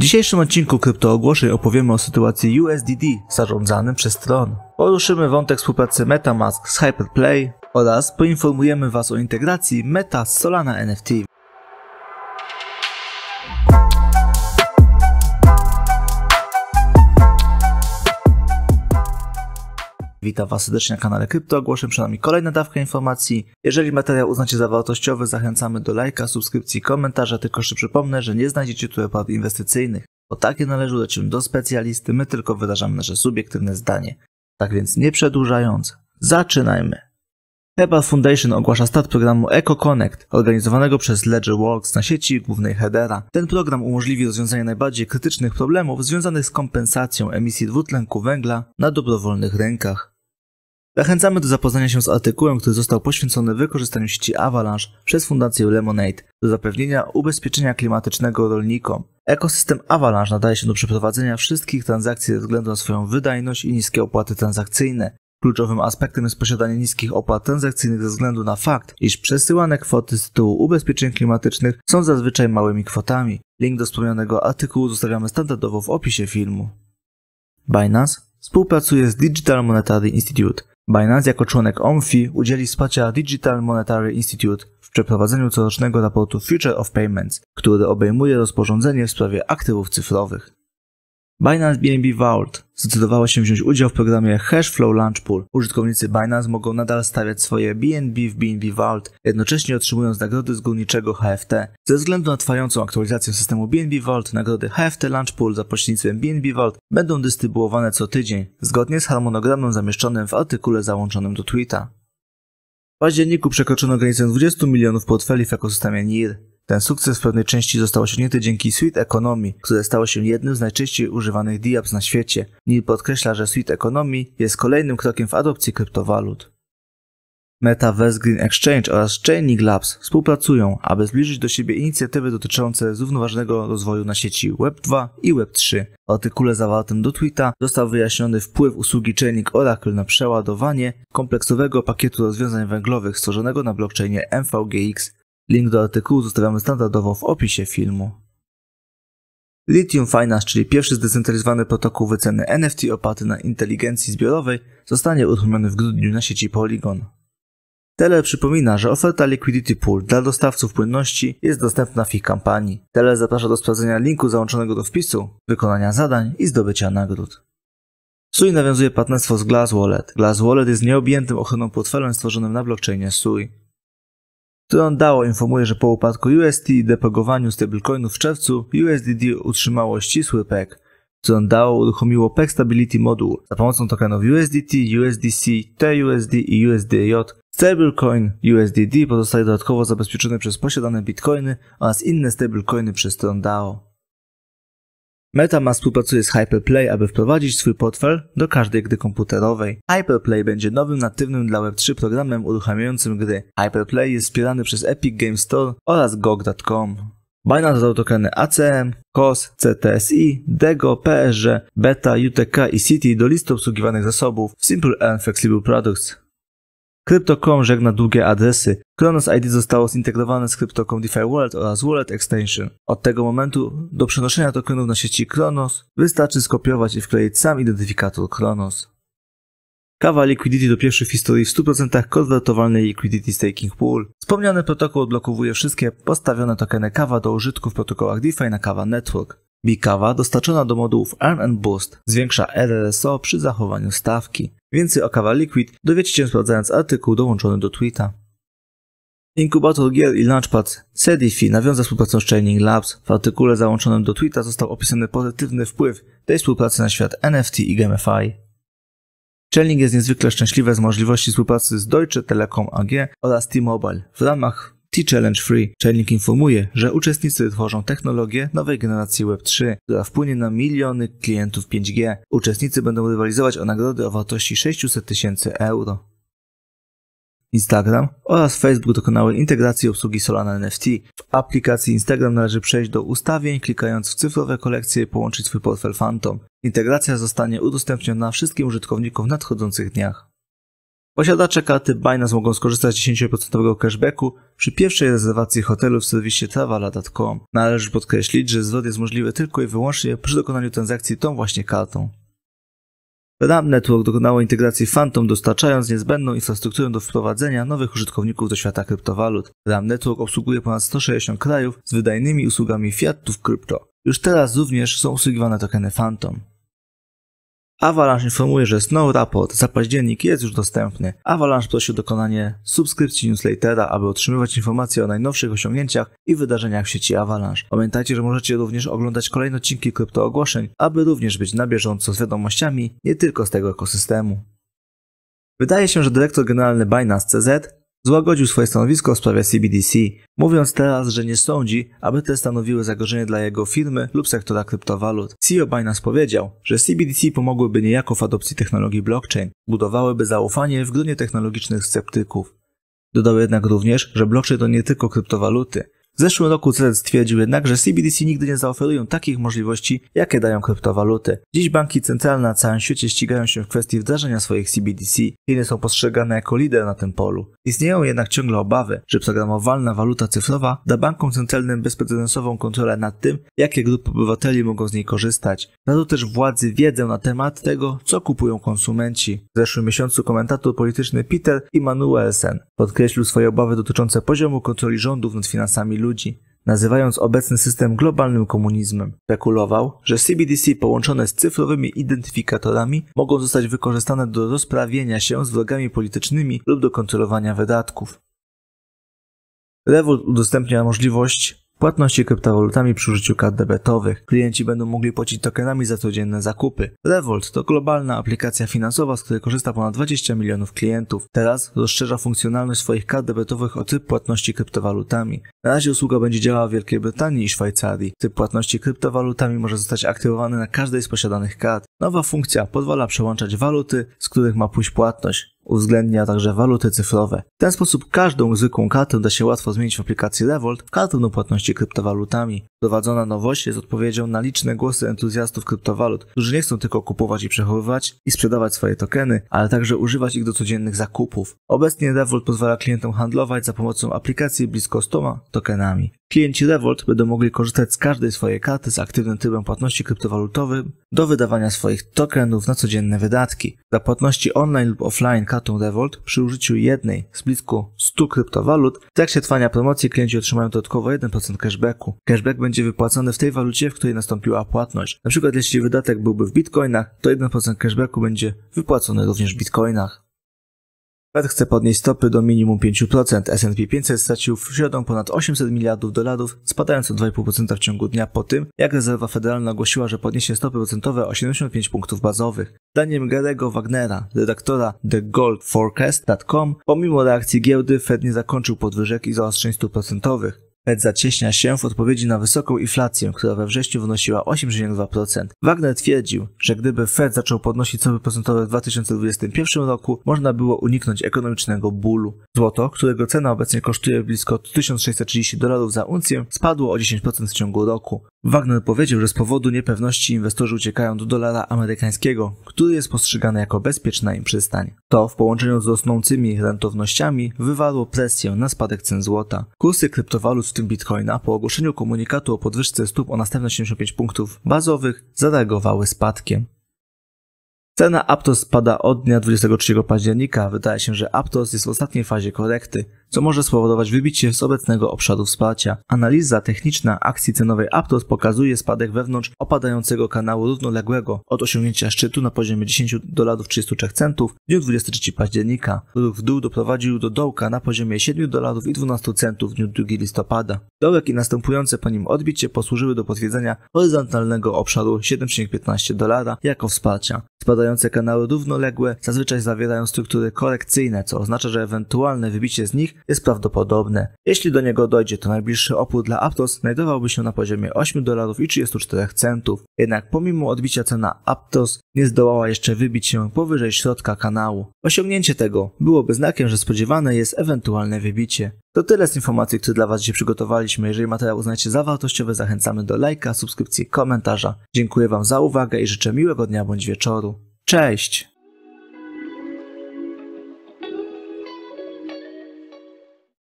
W dzisiejszym odcinku kryptoogłoszeń opowiemy o sytuacji USDD zarządzanym przez Tron. Poruszymy wątek współpracy MetaMask z Hyperplay oraz poinformujemy Was o integracji Meta z Solana NFT. Witam Was serdecznie na kanale Krypto, głoszę przed nami kolejna dawka informacji. Jeżeli materiał uznacie za wartościowy, zachęcamy do lajka, subskrypcji, komentarza, tylko jeszcze przypomnę, że nie znajdziecie tu opłat inwestycyjnych, bo takie należy udać do specjalisty, my tylko wyrażamy nasze subiektywne zdanie. Tak więc nie przedłużając, zaczynajmy! NEPAL Foundation ogłasza start programu EcoConnect, organizowanego przez Ledger LedgerWorks na sieci głównej Hedera. Ten program umożliwi rozwiązanie najbardziej krytycznych problemów związanych z kompensacją emisji dwutlenku węgla na dobrowolnych rynkach. Zachęcamy do zapoznania się z artykułem, który został poświęcony wykorzystaniu sieci Avalanche przez Fundację Lemonade do zapewnienia ubezpieczenia klimatycznego rolnikom. Ekosystem Avalanche nadaje się do przeprowadzenia wszystkich transakcji ze względu na swoją wydajność i niskie opłaty transakcyjne. Kluczowym aspektem jest posiadanie niskich opłat transakcyjnych ze względu na fakt, iż przesyłane kwoty z tytułu ubezpieczeń klimatycznych są zazwyczaj małymi kwotami. Link do wspomnianego artykułu zostawiamy standardowo w opisie filmu. Binance współpracuje z Digital Monetary Institute. Binance jako członek OMFI udzieli wsparcia Digital Monetary Institute w przeprowadzeniu corocznego raportu Future of Payments, który obejmuje rozporządzenie w sprawie aktywów cyfrowych. Binance BNB Vault zdecydowała się wziąć udział w programie Hashflow Launch Pool. Użytkownicy Binance mogą nadal stawiać swoje BNB w BNB Vault, jednocześnie otrzymując nagrody z górniczego HFT. Ze względu na trwającą aktualizację systemu BNB Vault, nagrody HFT Launch Pool za pośrednictwem BNB Vault będą dystrybuowane co tydzień, zgodnie z harmonogramem zamieszczonym w artykule załączonym do tweeta. W październiku przekroczono granicę 20 milionów portfeli w ekosystemie NIR. Ten sukces w pewnej części został osiągnięty dzięki Sweet Economy, które stało się jednym z najczęściej używanych DApps na świecie. Neil podkreśla, że Sweet Economy jest kolejnym krokiem w adopcji kryptowalut. Metaverse Green Exchange oraz Chaining Labs współpracują, aby zbliżyć do siebie inicjatywy dotyczące zrównoważonego rozwoju na sieci Web2 i Web3. W artykule zawartym do Twitter został wyjaśniony wpływ usługi Chaining Oracle na przeładowanie kompleksowego pakietu rozwiązań węglowych stworzonego na blockchainie MVGX Link do artykułu zostawiamy standardowo w opisie filmu. Lithium Finance, czyli pierwszy zdecentralizowany protokół wyceny NFT oparty na inteligencji zbiorowej, zostanie uruchomiony w grudniu na sieci Polygon. Teller przypomina, że oferta Liquidity Pool dla dostawców płynności jest dostępna w ich kampanii. Teller zaprasza do sprawdzenia linku załączonego do wpisu, wykonania zadań i zdobycia nagród. SUI nawiązuje partnerstwo z Glass Wallet. Glass Wallet jest nieobjętym ochroną portfelem stworzonym na blockchainie SUI dao informuje, że po upadku UST i depagowaniu stablecoinów w czerwcu USDD utrzymało ścisły peg. dao uruchomiło PEG Stability module za pomocą tokenów USDT, USDC, TUSD i USDJ. Stablecoin USDD pozostaje dodatkowo zabezpieczony przez posiadane bitcoiny oraz inne stablecoiny przez dao. MetaMask współpracuje z Hyperplay, aby wprowadzić swój portfel do każdej gry komputerowej. Hyperplay będzie nowym natywnym dla Web3 programem uruchamiającym gry. Hyperplay jest wspierany przez Epic Games Store oraz GOG.com. Binance dał tokeny ACM, COS, CTSI, DEGO, PSG, BETA, UTK i City do listy obsługiwanych zasobów w Simple and Flexible Products. Crypto.com żegna długie adresy. Kronos ID zostało zintegrowane z Crypto.com DeFi Wallet oraz Wallet Extension. Od tego momentu do przenoszenia tokenów na sieci Kronos wystarczy skopiować i wkleić sam identyfikator Kronos. Kawa Liquidity do pierwszych w historii w 100% konwertowalnej Liquidity Staking Pool. Wspomniany protokół odblokowuje wszystkie postawione tokeny Kawa do użytku w protokołach DeFi na Kawa Network. Bikawa dostarczona do modułów Earn and Boost zwiększa RSO przy zachowaniu stawki. Więcej o Kawa Liquid dowiecie się sprawdzając artykuł dołączony do tweeta. Inkubator Gear i launchpad Sedifi nawiąza współpracę z Chaining Labs. W artykule załączonym do tweeta został opisany pozytywny wpływ tej współpracy na świat NFT i GameFi. Czelnik jest niezwykle szczęśliwy z możliwości współpracy z Deutsche Telekom AG oraz T-Mobile w ramach T-Challenge Free. Czajnik informuje, że uczestnicy tworzą technologię nowej generacji Web3, która wpłynie na miliony klientów 5G. Uczestnicy będą rywalizować o nagrody o wartości 600 tysięcy euro. Instagram oraz Facebook dokonały integracji obsługi Solana NFT. W aplikacji Instagram należy przejść do ustawień, klikając w cyfrowe kolekcje i połączyć swój portfel Phantom. Integracja zostanie udostępniona wszystkim użytkownikom w nadchodzących dniach. Posiadacze karty Binance mogą skorzystać z 10% cashbacku przy pierwszej rezerwacji hotelu w serwisie travala.com. Należy podkreślić, że zwrot jest możliwy tylko i wyłącznie przy dokonaniu transakcji tą właśnie kartą. RAM Network dokonało integracji Phantom, dostarczając niezbędną infrastrukturę do wprowadzenia nowych użytkowników do świata kryptowalut. RAM Network obsługuje ponad 160 krajów z wydajnymi usługami fiatów krypto. Już teraz również są usługiwane tokeny Phantom. Avalanche informuje, że Snow Raport za październik jest już dostępny. Avalanche prosi o dokonanie subskrypcji newslettera, aby otrzymywać informacje o najnowszych osiągnięciach i wydarzeniach w sieci Avalanche. Pamiętajcie, że możecie również oglądać kolejne odcinki kryptoogłoszeń, aby również być na bieżąco z wiadomościami nie tylko z tego ekosystemu. Wydaje się, że dyrektor generalny Binance CZ Złagodził swoje stanowisko w sprawie CBDC, mówiąc teraz, że nie sądzi, aby te stanowiły zagrożenie dla jego firmy lub sektora kryptowalut. CEO Binance powiedział, że CBDC pomogłyby niejako w adopcji technologii blockchain, budowałyby zaufanie w gronie technologicznych sceptyków. Dodał jednak również, że blockchain to nie tylko kryptowaluty, w zeszłym roku CZ stwierdził jednak, że CBDC nigdy nie zaoferują takich możliwości, jakie dają kryptowaluty. Dziś banki centralne na całym świecie ścigają się w kwestii wdrażania swoich CBDC. Chiny są postrzegane jako lider na tym polu. Istnieją jednak ciągle obawy, że programowalna waluta cyfrowa da bankom centralnym bezprecedensową kontrolę nad tym, jakie grupy obywateli mogą z niej korzystać. to też władzy wiedzę na temat tego, co kupują konsumenci. W zeszłym miesiącu komentator polityczny Peter Immanuelsen podkreślił swoje obawy dotyczące poziomu kontroli rządów nad finansami ludzi ludzi, nazywając obecny system globalnym komunizmem. Spekulował, że CBDC połączone z cyfrowymi identyfikatorami mogą zostać wykorzystane do rozprawienia się z wrogami politycznymi lub do kontrolowania wydatków. Revolut udostępnia możliwość Płatności kryptowalutami przy użyciu kart debetowych. Klienci będą mogli płacić tokenami za codzienne zakupy. Revolt to globalna aplikacja finansowa, z której korzysta ponad 20 milionów klientów. Teraz rozszerza funkcjonalność swoich kart debetowych o typ płatności kryptowalutami. Na razie usługa będzie działała w Wielkiej Brytanii i Szwajcarii. Typ płatności kryptowalutami może zostać aktywowany na każdej z posiadanych kart. Nowa funkcja pozwala przełączać waluty, z których ma pójść płatność uwzględnia także waluty cyfrowe. W ten sposób każdą zwykłą kartę da się łatwo zmienić w aplikacji Revolt w kartę do płatności kryptowalutami. Prowadzona nowość jest odpowiedzią na liczne głosy entuzjastów kryptowalut, którzy nie chcą tylko kupować i przechowywać i sprzedawać swoje tokeny, ale także używać ich do codziennych zakupów. Obecnie Revolt pozwala klientom handlować za pomocą aplikacji blisko 100 tokenami. Klienci Revolt będą mogli korzystać z każdej swojej karty z aktywnym trybem płatności kryptowalutowym do wydawania swoich tokenów na codzienne wydatki. Dla płatności online lub offline kartą Revolt przy użyciu jednej z blisko 100 kryptowalut w trakcie trwania promocji klienci otrzymają dodatkowo 1% cashbacku. Cashback będzie wypłacony w tej walucie, w której nastąpiła płatność. Na przykład jeśli wydatek byłby w bitcoinach, to 1% cashbacku będzie wypłacony również w bitcoinach. Fed chce podnieść stopy do minimum 5%. S&P 500 stracił w środę ponad 800 miliardów dolarów, spadając o 2,5% w ciągu dnia po tym, jak rezerwa federalna ogłosiła, że podniesie stopy procentowe o 75 punktów bazowych. Zdaniem Garego Wagnera, redaktora thegoldforecast.com, pomimo reakcji giełdy Fed nie zakończył podwyżek i zaostrzeń stóp procentowych. Fed zacieśnia się w odpowiedzi na wysoką inflację, która we wrześniu wynosiła 8,2%. Wagner twierdził, że gdyby Fed zaczął podnosić stopy procentowe w 2021 roku, można było uniknąć ekonomicznego bólu. Złoto, którego cena obecnie kosztuje blisko 1630 dolarów za uncję, spadło o 10% w ciągu roku. Wagner powiedział, że z powodu niepewności inwestorzy uciekają do dolara amerykańskiego, który jest postrzegany jako bezpieczna im przystań. To w połączeniu z rosnącymi rentownościami wywarło presję na spadek cen złota. Kursy kryptowalut w tym Bitcoina po ogłoszeniu komunikatu o podwyżce stóp o następne 75 punktów bazowych zareagowały spadkiem. Cena Aptos spada od dnia 23 października. Wydaje się, że Aptos jest w ostatniej fazie korekty co może spowodować wybicie z obecnego obszaru wsparcia. Analiza techniczna akcji cenowej Aptos pokazuje spadek wewnątrz opadającego kanału równoległego od osiągnięcia szczytu na poziomie 10 dolarów 33 centów w dniu 23 października. Ruch w dół doprowadził do dołka na poziomie 7 dolarów i 12 centów w dniu 2 listopada. Dołek i następujące po nim odbicie posłużyły do potwierdzenia horyzontalnego obszaru 7,15 dolara jako wsparcia. Spadające kanały równoległe zazwyczaj zawierają struktury korekcyjne, co oznacza, że ewentualne wybicie z nich jest prawdopodobne. Jeśli do niego dojdzie, to najbliższy opór dla Aptos znajdowałby się na poziomie 8 dolarów i 34 centów. Jednak pomimo odbicia cena Aptos nie zdołała jeszcze wybić się powyżej środka kanału. Osiągnięcie tego byłoby znakiem, że spodziewane jest ewentualne wybicie. To tyle z informacji, które dla Was dzisiaj przygotowaliśmy. Jeżeli materiał uznacie za wartościowy, zachęcamy do lajka, subskrypcji, komentarza. Dziękuję Wam za uwagę i życzę miłego dnia bądź wieczoru. Cześć!